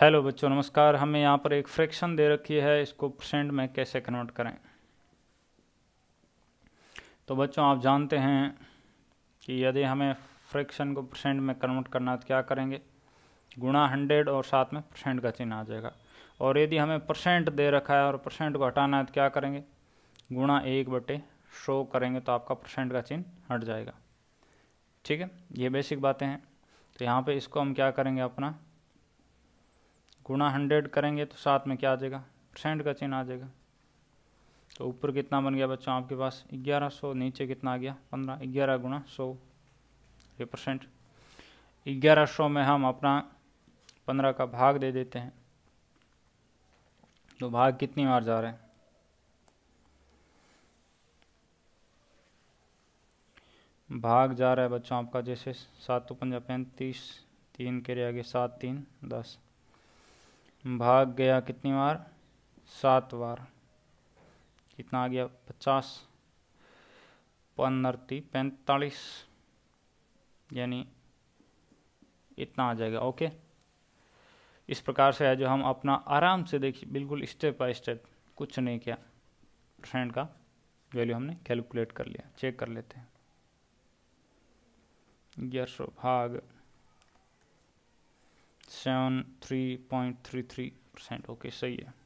hello बच्चों नमस्कार हमें यहाँ पर एक फ्रैक्शन दे रखी है इसको परसेंट में कैसे कन्वर्ट करें तो बच्चों आप जानते हैं कि यदि हमें फ्रैक्शन को परसेंट में कन्वर्ट करना है तो क्या करेंगे गुणा हंड्रेड और साथ में परसेंट का चिन्ह आ जाएगा और यदि हमें परसेंट दे रखा है और परसेंट को हटाना है तो क्या करेंगे गुणा एक बटे शो करेंगे तो आपका परसेंट का चिन्ह हट जाएगा ठीक है ये बेसिक बातें हैं तो यहाँ पे इसको हम क्या करेंगे अपना गुणा हंड्रेड करेंगे तो साथ में क्या आ जाएगा परसेंट का चिन्ह आ जाएगा तो ऊपर कितना बन गया बच्चों आपके पास ग्यारह सौ नीचे कितना आ गया पंद्रह ग्यारह गुणा सौ ये परसेंट ग्यारह सौ में हम अपना पंद्रह का भाग दे देते हैं तो भाग कितनी बार जा रहे हैं भाग जा रहा है बच्चों आपका जैसे सात तो पंजा पैंतीस तीन के आगे सात तीन दस भाग गया कितनी बार सात बार कितना आ गया पचास पन्नती पैंतालीस यानी इतना आ जाएगा ओके इस प्रकार से है जो हम अपना आराम से देखिए बिल्कुल स्टेप बाय स्टेप कुछ नहीं किया परसेंट का वैल्यू हमने कैलकुलेट कर लिया चेक कर लेते हैं ग्यारह भाग seven three point three three percent okay सही है